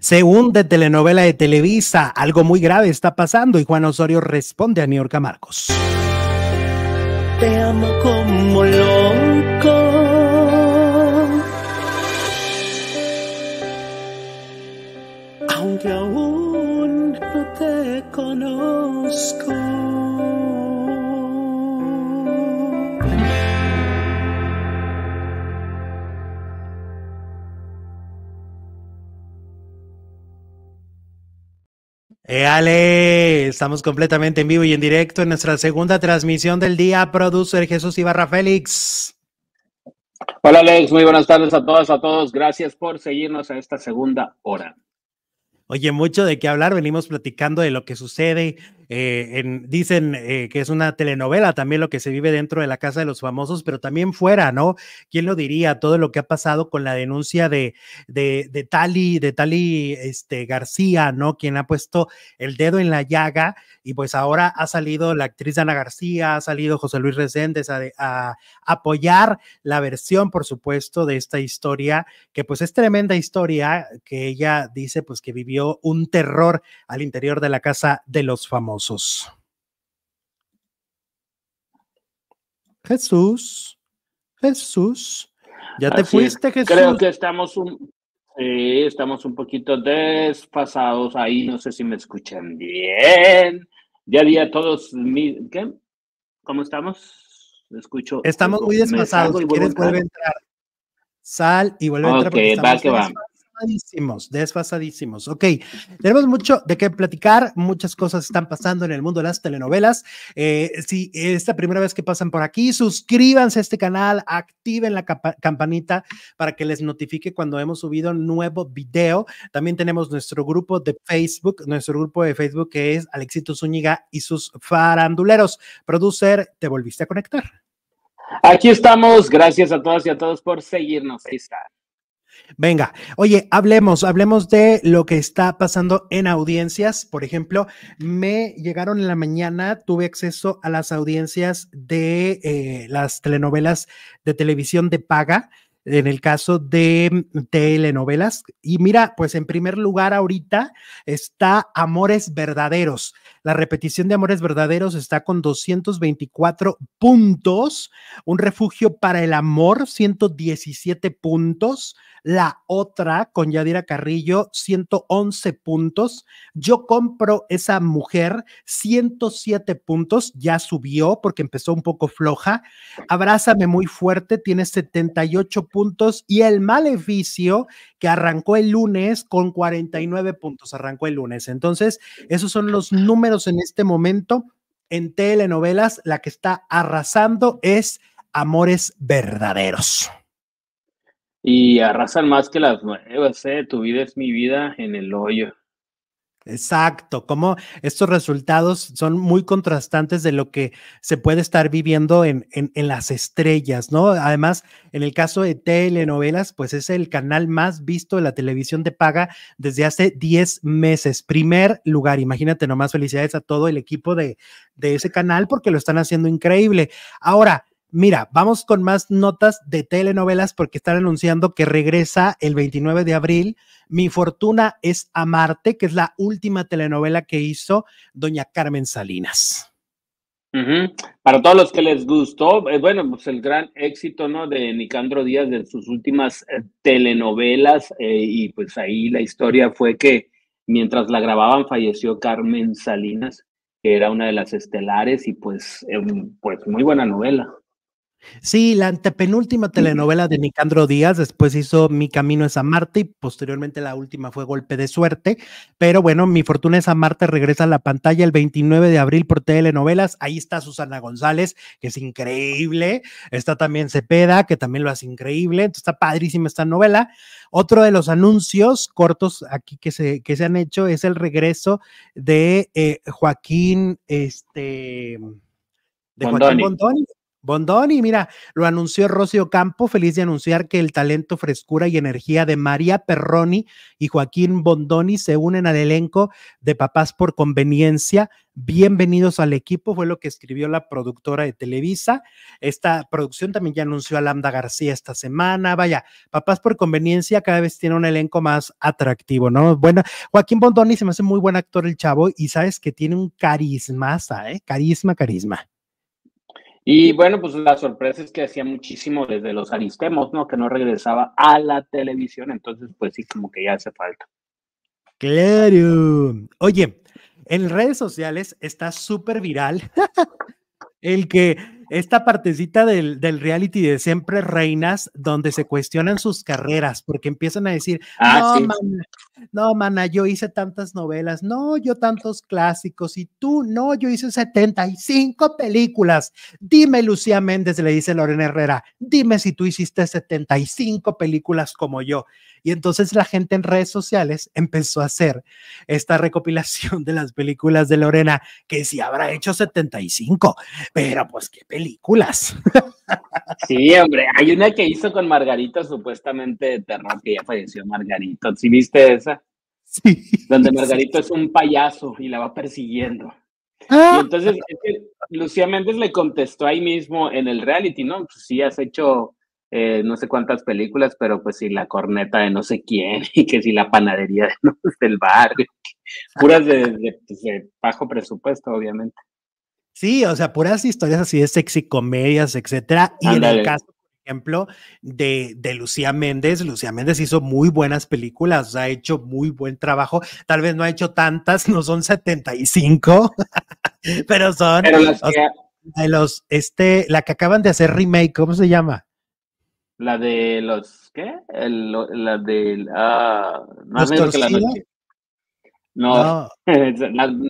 Según de telenovela de Televisa. Algo muy grave está pasando y Juan Osorio responde a York Marcos. Te amo como loco. Aunque aún no te conozco. ¡Eh, Ale, Estamos completamente en vivo y en directo en nuestra segunda transmisión del día. Producer Jesús Ibarra Félix. Hola Alex, muy buenas tardes a todas, a todos. Gracias por seguirnos a esta segunda hora. Oye, mucho de qué hablar. Venimos platicando de lo que sucede eh, dicen eh, que es una telenovela también lo que se vive dentro de la Casa de los Famosos, pero también fuera, ¿no? ¿Quién lo diría? Todo lo que ha pasado con la denuncia de, de, de Tali, de Tali este, García, ¿no? Quien ha puesto el dedo en la llaga y pues ahora ha salido la actriz Ana García, ha salido José Luis Reséndez a, a apoyar la versión, por supuesto, de esta historia, que pues es tremenda historia, que ella dice pues que vivió un terror al interior de la Casa de los Famosos. Jesús, Jesús, ya te fuiste, Jesús. Creo que estamos un, estamos un poquito desfasados ahí, no sé si me escuchan bien. Ya día todos, ¿qué? ¿Cómo estamos? Escucho. Estamos muy desfasados, y quieres volver a entrar. Sal y vuelve a entrar. va que va. Desfasadísimos, desfasadísimos. Ok, tenemos mucho de qué platicar, muchas cosas están pasando en el mundo de las telenovelas. Eh, si es la primera vez que pasan por aquí, suscríbanse a este canal, activen la campanita para que les notifique cuando hemos subido un nuevo video. También tenemos nuestro grupo de Facebook, nuestro grupo de Facebook que es Alexito Zúñiga y sus faranduleros. Producer, te volviste a conectar. Aquí estamos, gracias a todas y a todos por seguirnos. Venga, oye, hablemos, hablemos de lo que está pasando en audiencias. Por ejemplo, me llegaron en la mañana, tuve acceso a las audiencias de eh, las telenovelas de televisión de paga, en el caso de mm, telenovelas. Y mira, pues en primer lugar ahorita está Amores Verdaderos. La repetición de Amores Verdaderos está con 224 puntos, Un Refugio para el Amor, 117 puntos la otra con Yadira Carrillo, 111 puntos. Yo compro esa mujer, 107 puntos, ya subió porque empezó un poco floja. Abrázame muy fuerte, tiene 78 puntos y el maleficio que arrancó el lunes con 49 puntos, arrancó el lunes. Entonces, esos son los números en este momento en telenovelas, la que está arrasando es Amores Verdaderos y arrasan más que las nuevas, ¿eh? Tu vida es mi vida en el hoyo. Exacto, como estos resultados son muy contrastantes de lo que se puede estar viviendo en, en, las estrellas, ¿no? Además, en el caso de telenovelas, pues es el canal más visto de la televisión de paga desde hace 10 meses. Primer lugar, imagínate nomás felicidades a todo el equipo de, de ese canal porque lo están haciendo increíble. Ahora, Mira, vamos con más notas de telenovelas porque están anunciando que regresa el 29 de abril. Mi fortuna es a amarte, que es la última telenovela que hizo doña Carmen Salinas. Para todos los que les gustó, eh, bueno, pues el gran éxito, ¿no? De Nicandro Díaz de sus últimas eh, telenovelas eh, y pues ahí la historia fue que mientras la grababan falleció Carmen Salinas, que era una de las estelares y pues, em, pues muy buena novela. Sí, la antepenúltima telenovela de Nicandro Díaz, después hizo Mi Camino es a Marte y posteriormente la última fue Golpe de Suerte. Pero bueno, Mi Fortuna es a Marte regresa a la pantalla el 29 de abril por telenovelas. Ahí está Susana González, que es increíble. Está también Cepeda, que también lo hace increíble. Entonces, está padrísima esta novela. Otro de los anuncios cortos aquí que se, que se han hecho es el regreso de eh, Joaquín, este de Joaquín Bondoni, mira, lo anunció Rocío Campo, feliz de anunciar que el talento, frescura y energía de María Perroni y Joaquín Bondoni se unen al elenco de Papás por Conveniencia. Bienvenidos al equipo, fue lo que escribió la productora de Televisa. Esta producción también ya anunció a Lambda García esta semana. Vaya, Papás por Conveniencia cada vez tiene un elenco más atractivo, ¿no? Bueno, Joaquín Bondoni se me hace muy buen actor el chavo y sabes que tiene un carisma, ¿eh? Carisma, carisma. Y bueno, pues la sorpresa es que hacía muchísimo desde los Aristemos, ¿no? Que no regresaba a la televisión, entonces pues sí, como que ya hace falta. Claro. Oye, en redes sociales está súper viral el que esta partecita del, reality de siempre reinas, donde se cuestionan sus carreras, porque empiezan a decir, ah, no, mana, no, yo hice tantas novelas, no, yo tantos clásicos, y tú, no, yo hice 75 películas. Dime, Lucía Méndez, le dice Lorena Herrera, dime si tú hiciste 75 películas como yo. Y entonces la gente en redes sociales empezó a hacer esta recopilación de las películas de Lorena, que si habrá hecho 75, pero pues qué películas. Sí, hombre, hay una que hizo con Margarita supuestamente de terror, que ya falleció Margarito. ¿Sí viste esa? Sí. Donde Margarito es un payaso y la va persiguiendo. Ah. Y entonces Lucía Méndez le contestó ahí mismo en el reality, ¿no? Pues sí, has hecho eh, no sé cuántas películas, pero pues sí, la corneta de no sé quién y que sí, la panadería del barrio. Puras pues, de bajo presupuesto, obviamente. Sí, o sea, puras historias así de sexy comedias, etcétera. Y en el caso, por ejemplo, de, Lucía Méndez, Lucía Méndez hizo muy buenas películas, ha hecho muy buen trabajo. Tal vez no ha hecho tantas, no son 75, pero son pero de los, este, la que acaban de hacer remake, ¿cómo se llama? La de los, ¿qué? la de, ah, más negro que la noche. no.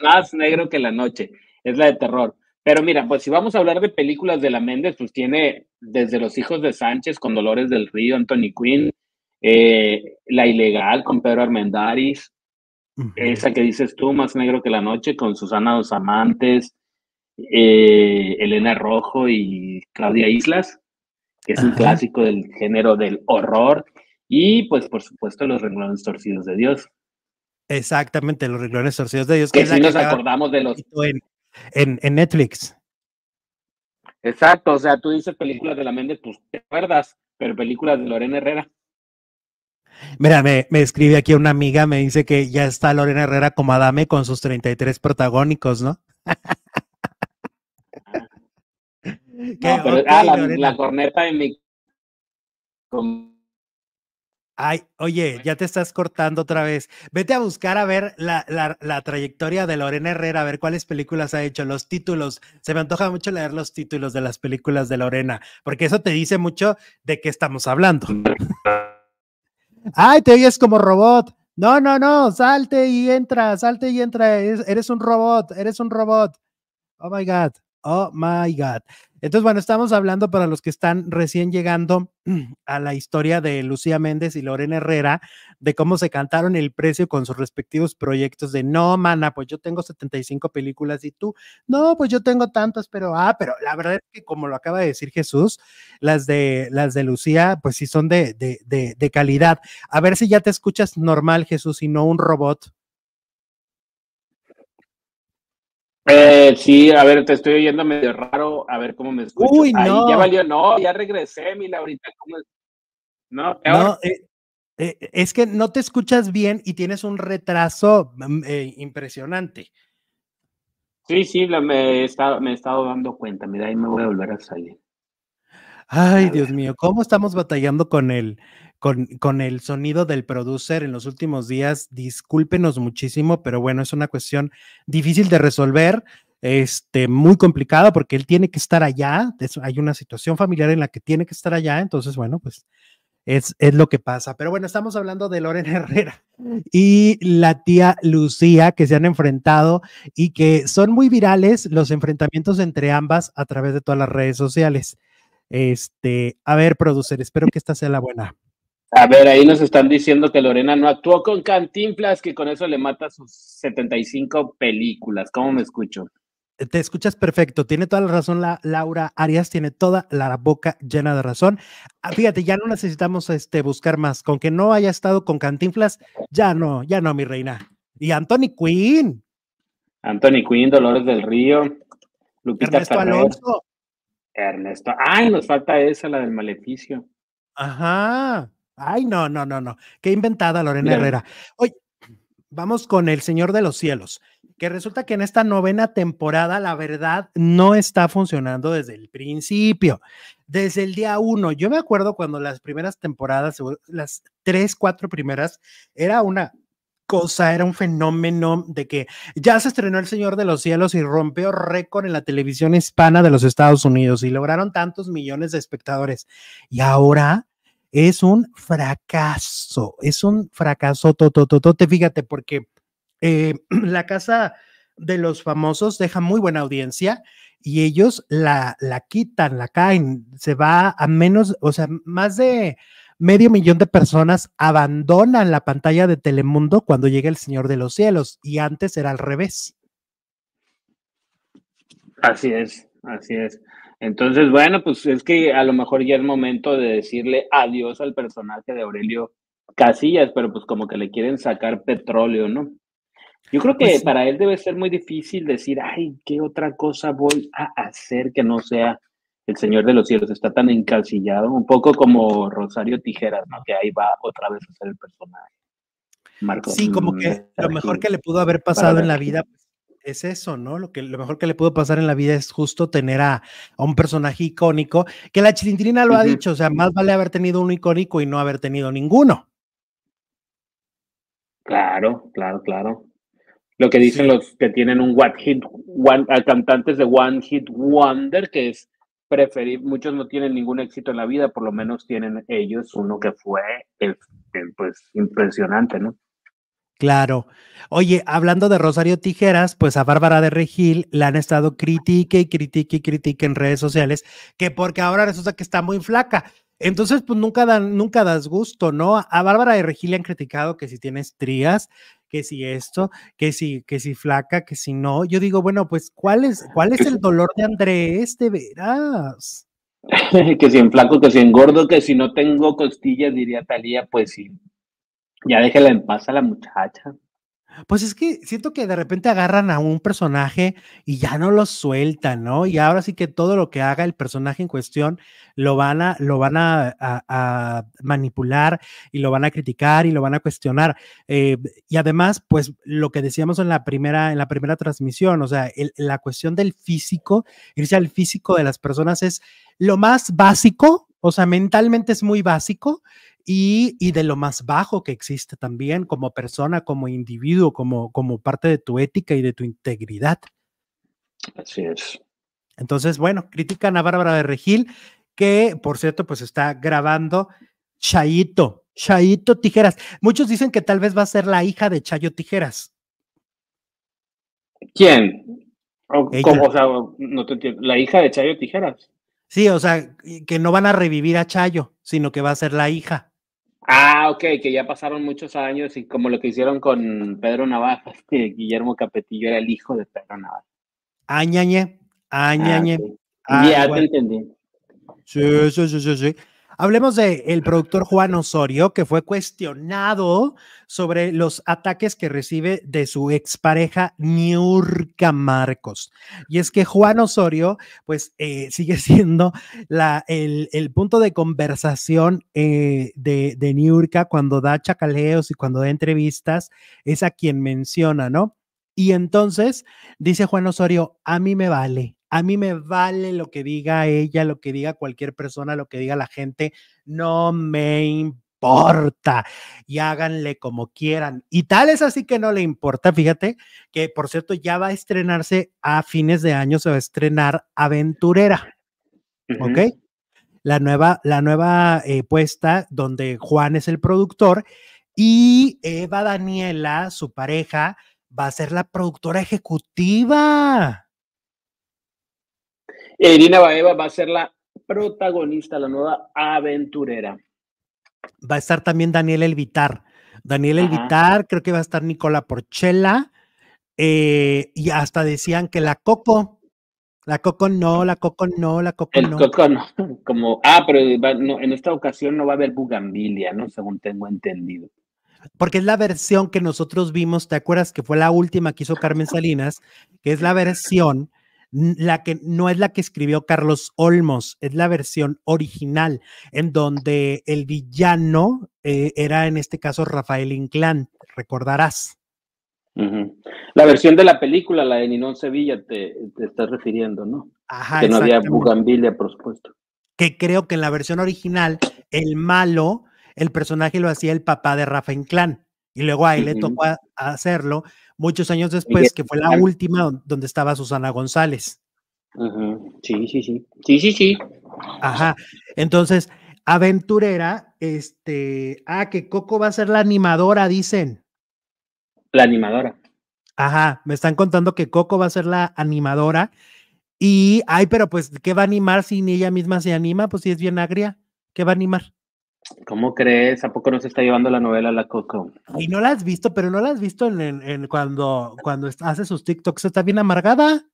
más negro que la noche es la de terror. Pero mira, pues si vamos a hablar de películas de la Méndez, pues tiene desde Los Hijos de Sánchez con Dolores del Río, Anthony Quinn, eh, La Ilegal con Pedro Armendáriz, esa que dices tú, Más Negro que la Noche con Susana Dos Amantes, eh, Elena Rojo y Claudia Islas, que es un clásico del género del horror, y pues por supuesto Los Renglones Torcidos de Dios. Exactamente, Los Renglones Torcidos de Dios. Que, que nos acordamos de los en, en Netflix. Exacto, o sea, tú dices películas de la Méndez, pues te acuerdas, pero películas de Lorena Herrera. Mira, me, escribe aquí una amiga, me dice que ya está Lorena Herrera como Adame con sus 33 protagónicos, ¿no? ah, la, corneta en mi... Ay, oye, ya te estás cortando otra vez. Vete a buscar a ver la, trayectoria de Lorena Herrera, a ver cuáles películas ha hecho, los títulos. Se me antoja mucho leer los títulos de las películas de Lorena, porque eso te dice mucho de qué estamos hablando. Ay, te oyes como robot. No, no, no, salte y entra, salte y entra. eres un robot, eres un robot. Oh my God. Oh my God. Entonces, bueno, estamos hablando para los que están recién llegando a la historia de Lucía Méndez y Lorena Herrera, de cómo se cantaron el precio con sus respectivos proyectos de, no, mana, pues yo tengo 75 películas y tú, no, pues yo tengo tantas, pero, ah, pero la verdad es que como lo acaba de decir Jesús, las de, las de Lucía, pues sí son de, de, de, de calidad. A ver si ya te escuchas normal, Jesús, y no un robot. Eh, sí, a ver, te estoy oyendo medio raro, a ver cómo me escuchas, Uy, no. ya valió, no, ya regresé, mi Laurita. No, eh, eh, es que no te escuchas bien y tienes un retraso mm, impresionante. Sí, sí, me, he estado, me he estado dando cuenta, mira, ahí me voy a volver a salir. Ay, Dios mío, ¿cómo estamos batallando con él? con, el sonido del producer en los últimos días. Discúlpenos muchísimo, pero bueno, es una cuestión difícil de resolver este, muy complicado porque él tiene que estar allá, hay una situación familiar en la que tiene que estar allá, entonces, bueno, pues es, lo que pasa. Pero bueno, estamos hablando de Lorena Herrera y la tía Lucía que se han enfrentado y que son muy virales los enfrentamientos entre ambas a través de todas las redes sociales. Este, a ver, producer, espero que esta sea la buena. A ver, ahí nos están diciendo que Lorena no actuó con Cantinflas, que con eso le mata sus 75 películas. ¿Cómo me escucho? Te escuchas perfecto, tiene toda la razón la Laura Arias, tiene toda la boca llena de razón. Ah, fíjate, ya no necesitamos este, buscar más, con que no haya estado con Cantinflas, ya no, ya no, mi reina. Y Anthony Quinn. Anthony Quinn, Dolores del Río, Ernesto Alonso. Ernesto, ay, nos falta esa, la del maleficio. Ajá. Ay, no, no, no, no. Qué inventada Lorena Herrera. Hoy vamos con El Señor de los Cielos, que resulta que en esta novena temporada la verdad no está funcionando desde el principio, desde el día uno. Yo me acuerdo cuando las primeras temporadas, las tres, cuatro primeras, era una cosa, era un fenómeno de que ya se estrenó El Señor de los Cielos y rompió récord en la televisión hispana de los Estados Unidos y lograron tantos millones de espectadores. Y ahora es un fracaso, es un fracaso totototote, fíjate, porque eh, la casa de los famosos deja muy buena audiencia y ellos la, la quitan, la caen, se va a menos, o sea, más de medio millón de personas abandonan la pantalla de Telemundo cuando llega el Señor de los Cielos y antes era al revés. Así es, así es. Entonces, bueno, pues es que a lo mejor ya es momento de decirle adiós al personaje de Aurelio Casillas, pero pues como que le quieren sacar petróleo, ¿no? Yo creo que pues para él debe ser muy difícil decir, ay, ¿qué otra cosa voy a hacer que no sea el Señor de los Cielos? Está tan encasillado, un poco como Rosario Tijeras, ¿no? Que ahí va otra vez a ser el personaje. Marco, sí, como que mm, lo mejor que le pudo haber pasado en la vida es eso, ¿no? Lo, que, lo mejor que le pudo pasar en la vida es justo tener a, a un personaje icónico, que la chilindrina lo ha dicho, o sea, más vale haber tenido uno icónico y no haber tenido ninguno. Claro, claro, claro. Lo que dicen los que tienen un what hit, one, cantantes de One Hit Wonder, que es preferir, muchos no tienen ningún éxito en la vida, por lo menos tienen ellos uno que fue, pues, impresionante, ¿no? Claro. Oye, hablando de Rosario Tijeras, pues a Bárbara de Regil la han estado critique y critique y critique en redes sociales, que porque ahora resulta que está muy flaca. Entonces, pues nunca, dan, nunca das gusto, ¿no? A Bárbara de Regil le han criticado que si tienes estrías, que si esto, que si, que si flaca, que si no. Yo digo, bueno, pues, ¿cuál es, cuál es el dolor de Andrés? De veras. que si en flaco, que si engordo, que si no tengo costillas, diría Talía, pues sí. Ya déjela en paz a la muchacha. Pues es que siento que de repente agarran a un personaje y ya no lo sueltan, ¿no? Y ahora sí que todo lo que haga el personaje en cuestión lo van a, lo van a, manipular y lo van a criticar y lo van a cuestionar. Eh, y además, pues lo que decíamos en la primera, en la primera transmisión, o sea, la cuestión del físico, irse al físico de las personas es lo más básico, o sea, mentalmente es muy básico y, de lo más bajo que existe también como persona, como individuo, como, como parte de tu ética y de tu integridad. Así es. Entonces, bueno, critican a Bárbara de Regil, que por cierto, pues está grabando Chayito Chayito Tijeras. Muchos dicen que tal vez va a ser la hija de Chayo Tijeras. ¿Quién? ¿cómo, o no te La hija de Chayo Tijeras. Sí, o sea, que no van a revivir a Chayo, sino que va a ser la hija. Ah, ok, que ya pasaron muchos años y como lo que hicieron con Pedro Navajas, Guillermo Capetillo era el hijo de Pedro Navajas. Añañe, ah, añañe. Ah, ah, ya te entendí. Sí, sí, sí, sí, sí. Hablemos de el productor Juan Osorio, que fue cuestionado sobre los ataques que recibe de su expareja Niurka Marcos. Y es que Juan Osorio, pues, eh, sigue siendo la, el, punto de conversación eh, de, de Niurka cuando da chacaleos y cuando da entrevistas, es a quien menciona, ¿no? Y entonces dice Juan Osorio, a mí me vale a mí me vale lo que diga ella, lo que diga cualquier persona, lo que diga la gente, no me importa. Y háganle como quieran. Y tal es así que no le importa, fíjate, que por cierto ya va a estrenarse a fines de año, se va a estrenar Aventurera. ¿Ok? La nueva, la nueva eh, puesta donde Juan es el productor y Eva Daniela, su pareja, va a ser la productora ejecutiva. Irina Baeva va a ser la protagonista, la nueva aventurera. Va a estar también Daniel Elvitar. Daniel Elvitar, creo que va a estar Nicola Porchela. Eh, y hasta decían que la Coco, la Coco no, la Coco no, la Coco no. Coco no, como, ah, pero en esta ocasión no va a haber bugambilia, ¿no? Según tengo entendido. Porque es la versión que nosotros vimos, ¿te acuerdas que fue la última que hizo Carmen Salinas? Que es la versión la que no es la que escribió Carlos Olmos, es la versión original, en donde el villano eh, era en este caso Rafael Inclán, recordarás. La versión de la película, la de Ninón Sevilla, te, te estás refiriendo, ¿no? Ajá, que no había bugambilia, por supuesto. Que creo que en la versión original, el malo, el personaje lo hacía el papá de Rafael Inclán, y luego ahí le tocó hacerlo muchos años después, que fue la última donde estaba Susana González. Sí, sí, sí. Sí, sí, sí. Ajá. Entonces, aventurera, este, ah, que Coco va a ser la animadora, dicen. La animadora. Ajá, me están contando que Coco va a ser la animadora. Y, ay, pero pues, ¿qué va a animar si ni ella misma se anima? Pues si es bien agria, ¿qué va a animar? ¿Cómo crees? ¿A poco no se está llevando la novela La Coco? Y no la has visto, pero no la has visto en, cuando, cuando hace sus TikToks. Está bien amargada.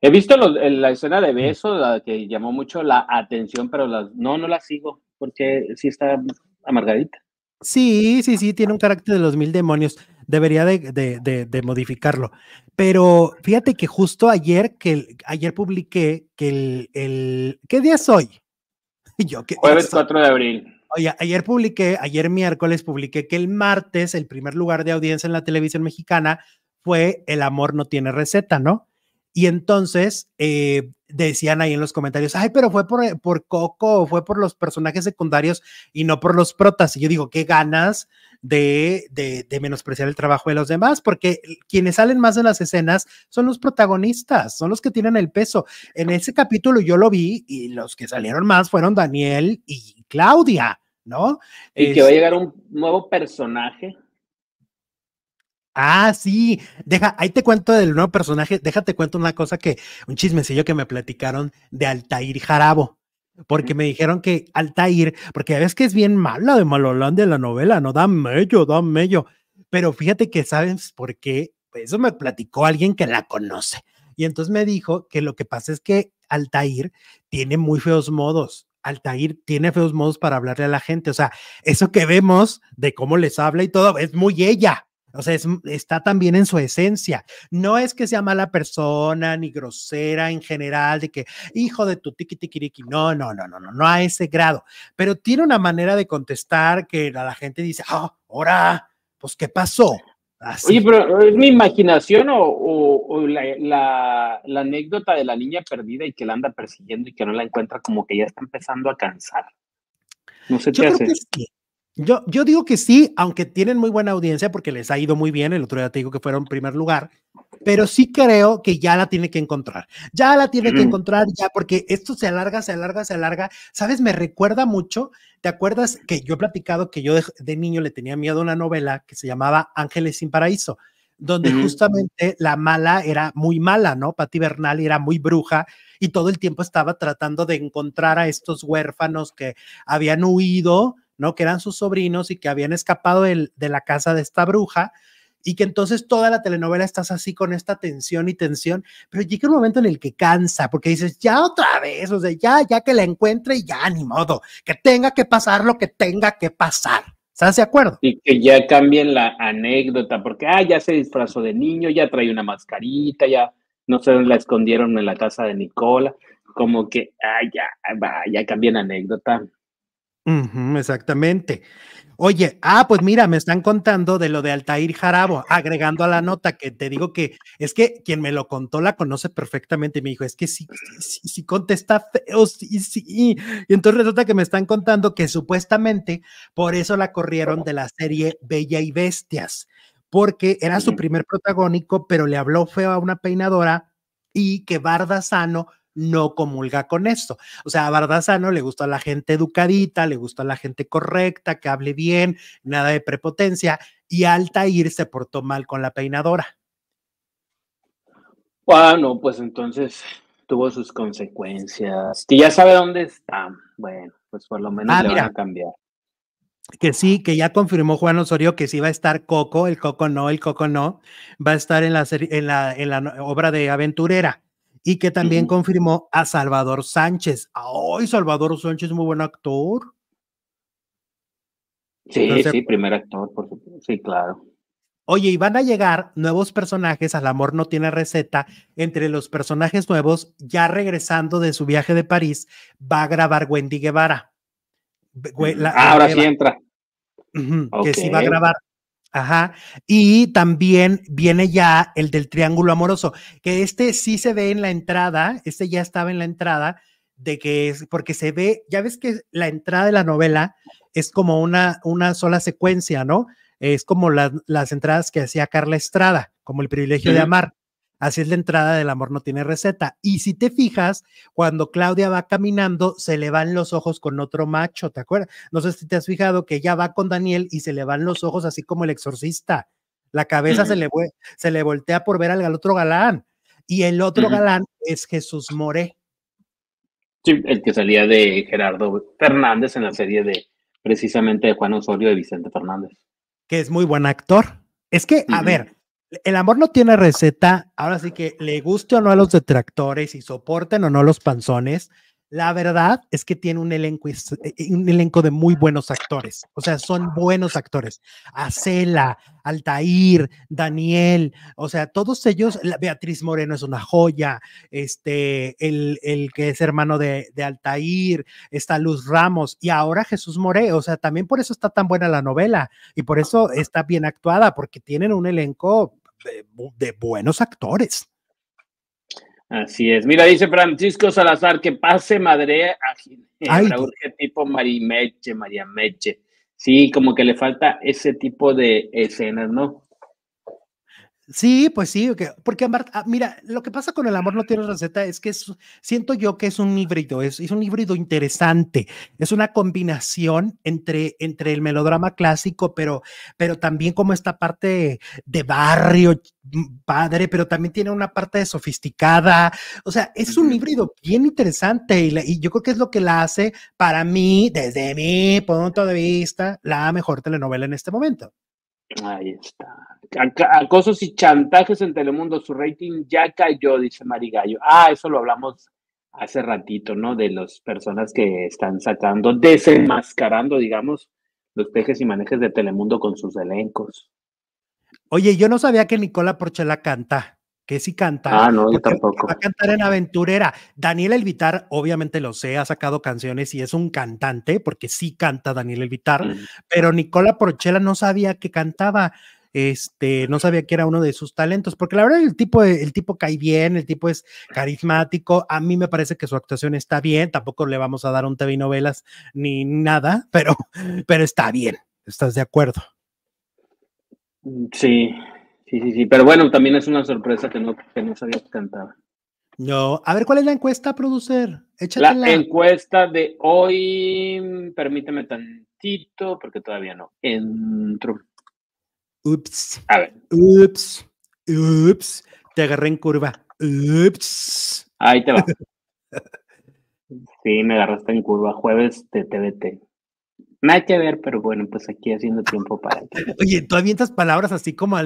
He visto la escena de beso, la que llamó mucho la atención, pero las no, no la sigo, porque sí está amargadita. Sí, sí, sí, tiene un carácter de los mil demonios. Debería de, modificarlo. Pero fíjate que justo ayer que ayer publiqué que el, el ¿qué día es hoy? Yo, que, Jueves 4 de abril. Oye, ayer publiqué, ayer miércoles publiqué que el martes el primer lugar de audiencia en la televisión mexicana fue El amor no tiene receta, ¿no? Y entonces eh, decían ahí en los comentarios, ay, pero fue por, eh, por Coco, fue por los personajes secundarios y no por los protas. Y yo digo, qué ganas de, de, menospreciar el trabajo de los demás, porque quienes salen más en las escenas son los protagonistas, son los que tienen el peso. En ese capítulo yo lo vi y los que salieron más fueron Daniel y Claudia, ¿no? Y que va a llegar un nuevo personaje Ah, sí, deja, ahí te cuento del nuevo personaje, déjate cuento una cosa que, un chismecillo que me platicaron de Altair Jarabo, porque me dijeron que Altair, porque ya ves que es bien mala de Malolandia de la novela, no, da mello, da mello, pero fíjate que sabes por qué, pues, eso me platicó alguien que la conoce, y entonces me dijo que lo que pasa es que Altair tiene muy feos modos, Altair tiene feos modos para hablarle a la gente, o sea, eso que vemos de cómo les habla y todo, es muy ella, o sea, está también en su esencia. No es que sea mala persona ni grosera en general, de que hijo de tu tiki No, no, no, no, no, no a ese grado. Pero tiene una manera de contestar que la gente dice, ah, ahora, pues, ¿qué pasó? Así. Oye, pero ¿es mi imaginación o, la, anécdota de la niña perdida y que la anda persiguiendo y que no la encuentra como que ya está empezando a cansar? No sé qué hace. Que yo, digo que sí, aunque tienen muy buena audiencia porque les ha ido muy bien. El otro día te digo que fueron primer lugar, pero sí creo que ya la tiene que encontrar. Ya la tiene que encontrar, ya, porque esto se alarga, se alarga, se alarga. Sabes, me recuerda mucho. ¿Te acuerdas que yo he platicado que yo de, niño le tenía miedo a una novela que se llamaba Ángeles sin Paraíso? donde justamente la mala era muy mala, ¿no? Patti Bernal era muy bruja y todo el tiempo estaba tratando de encontrar a estos huérfanos que habían huido ¿no? Que eran sus sobrinos y que habían escapado de, la casa de esta bruja y que entonces toda la telenovela estás así con esta tensión y tensión, pero llega un momento en el que cansa, porque dices, ya otra vez, o sea, ya, ya que la encuentre y ya, ni modo, que tenga que pasar lo que tenga que pasar. ¿Estás de acuerdo? Y que ya cambien la anécdota, porque, ah, ya se disfrazó de niño, ya trae una mascarita, ya no se la escondieron en la casa de Nicola, como que, ah, ya, va, ya cambien anécdota exactamente. Oye, ah, pues mira, me están contando de lo de Altair Jarabo, agregando a la nota que te digo que es que quien me lo contó la conoce perfectamente y me dijo, es que sí, sí, sí contesta feo, sí, sí. Y entonces resulta que me están contando que supuestamente por eso la corrieron de la serie Bella y Bestias, porque era su primer protagónico, pero le habló feo a una peinadora y que Barda Sano no comulga con esto. O sea, a Bardazano le gusta a la gente educadita, le gusta a la gente correcta, que hable bien, nada de prepotencia, y Altair se portó mal con la peinadora. Bueno, pues entonces tuvo sus consecuencias, que ya sabe dónde está. Bueno, pues por lo menos ah, le a cambiar. Que sí, que ya confirmó Juan Osorio que sí va a estar Coco, el Coco no, el Coco no, va a estar en en la obra de Aventurera y que también confirmó a Salvador Sánchez. ¡Ay, Salvador Sánchez, muy buen actor! Sí, sí, primer actor, por supuesto. Sí, claro. Oye, y van a llegar nuevos personajes, al amor no tiene receta, entre los personajes nuevos, ya regresando de su viaje de París, va a grabar Wendy Guevara. Ah, ahora sí entra. Que sí va a grabar. Ajá. Y también viene ya el del triángulo amoroso, que este sí se ve en la entrada, este ya estaba en la entrada, de que es, porque se ve, ya ves que la entrada de la novela es como una, una sola secuencia, ¿no? Es como las entradas que hacía Carla Estrada, como el privilegio de amar. Así es la entrada del amor no tiene receta. Y si te fijas, cuando Claudia va caminando, se le van los ojos con otro macho, ¿te acuerdas? No sé si te has fijado que ella va con Daniel y se le van los ojos así como el exorcista. La cabeza se, le, se le voltea por ver al, otro galán. Y el otro galán es Jesús Moré. Sí, el que salía de Gerardo Fernández en la serie de precisamente de Juan Osorio de Vicente Fernández. Que es muy buen actor. Es que, a ver, el amor no tiene receta. Ahora sí que le guste o no a los detractores y soporten o no los panzones. La verdad es que tiene un elenco, eh, un elenco de muy buenos actores. O sea, son buenos actores. Acela, Altair, Daniel, o sea, todos ellos. Beatriz Moreno es una joya. Este, el, el que es hermano de, Altair, está Luz Ramos y ahora Jesús More. O sea, también por eso está tan buena la novela y por eso está bien actuada, porque tienen un elenco de, buenos actores. Así es. Mira, dice Francisco Salazar que pase madre a tipo urge tipo Marimeche, Meche Sí, como que le falta ese tipo de escenas, ¿no? Sí, pues sí, porque ah, mira, lo que pasa con el amor no tiene receta es que siento yo que es un híbrido, es, un híbrido interesante, es una combinación entre, entre el melodrama clásico, pero, pero también como esta parte de barrio mm, padre, pero también tiene una parte sofisticada, o sea, es un híbrido bien interesante y yo creo que es lo que la hace para mí, desde mi punto de vista, la mejor telenovela en este momento. Ahí está. Acosos y chantajes en Telemundo, su rating ya cayó, dice Marigallo. Ah, eso lo hablamos hace ratito, ¿no? De las personas que están sacando, desenmascarando, digamos, los pejes y manejes de Telemundo con sus elencos. Oye, yo no sabía que Nicola Porchela canta que sí canta. Ah, no, tampoco. Va a cantar en Aventurera. Daniel Elvitar, obviamente lo sé, ha sacado canciones y es un cantante, porque sí canta Daniel Elvitar, mm. pero Nicola Porchela no sabía que cantaba. Este, no sabía que era uno de sus talentos, porque la verdad el tipo, el tipo cae bien, el tipo es carismático, a mí me parece que su actuación está bien, tampoco le vamos a dar un TV novelas ni nada, pero, pero está bien, ¿estás de acuerdo? Mm, sí, Sí, sí, sí, pero bueno, también es una sorpresa que no, que no sabía cantaba. No, a ver, ¿cuál es la encuesta, producer? Échale La encuesta de hoy, permíteme tantito, porque todavía no entro. Ups. A ver. Ups. Ups. Te agarré en curva. Ups. Ahí te va. sí, me agarraste en curva. Jueves de TVT. Nada que ver, pero bueno, pues aquí haciendo tiempo para. Oye, tú avientas palabras así como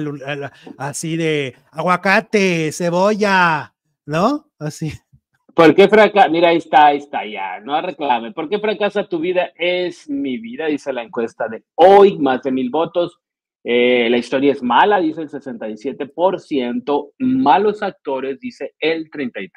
así de aguacate, cebolla, ¿no? Así. ¿Por qué fracasa? Mira, ahí está, ahí está, ya, no reclame. ¿Por qué fracasa tu vida? Es mi vida, dice la encuesta de hoy, más de mil votos. Eh, la historia es mala, dice el 67%. Malos actores, dice el 33%.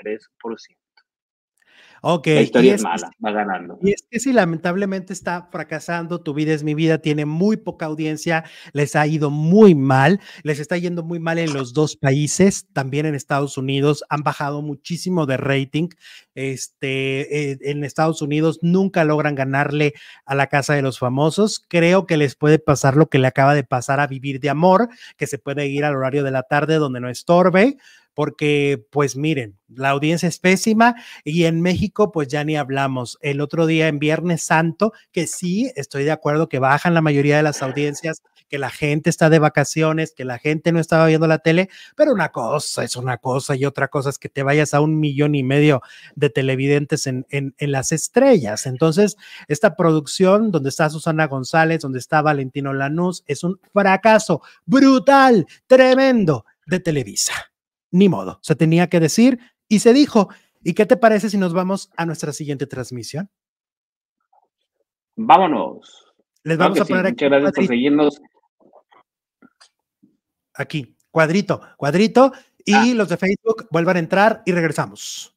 Ok. La historia es, mala, va ganando. Y es que si lamentablemente está fracasando, tu vida es mi vida, tiene muy poca audiencia, les ha ido muy mal, les está yendo muy mal en los dos países, también en Estados Unidos, han bajado muchísimo de rating. Este, eh, en Estados Unidos nunca logran ganarle a la casa de los famosos. Creo que les puede pasar lo que le acaba de pasar a Vivir de Amor, que se puede ir al horario de la tarde donde no estorbe porque pues miren, la audiencia es pésima y en México pues ya ni hablamos. El otro día en Viernes Santo, que sí, estoy de acuerdo que bajan la mayoría de las audiencias, que la gente está de vacaciones, que la gente no estaba viendo la tele, pero una cosa es una cosa y otra cosa es que te vayas a un millón y medio de televidentes en, en, las estrellas. Entonces, esta producción donde está Susana González, donde está Valentino Lanús, es un fracaso brutal, tremendo de Televisa ni modo, se tenía que decir y se dijo. ¿Y qué te parece si nos vamos a nuestra siguiente transmisión? Vámonos. Les vamos a poner aquí. Muchas seguirnos. Aquí, cuadrito, cuadrito. Y ah. los de Facebook vuelvan a entrar y regresamos.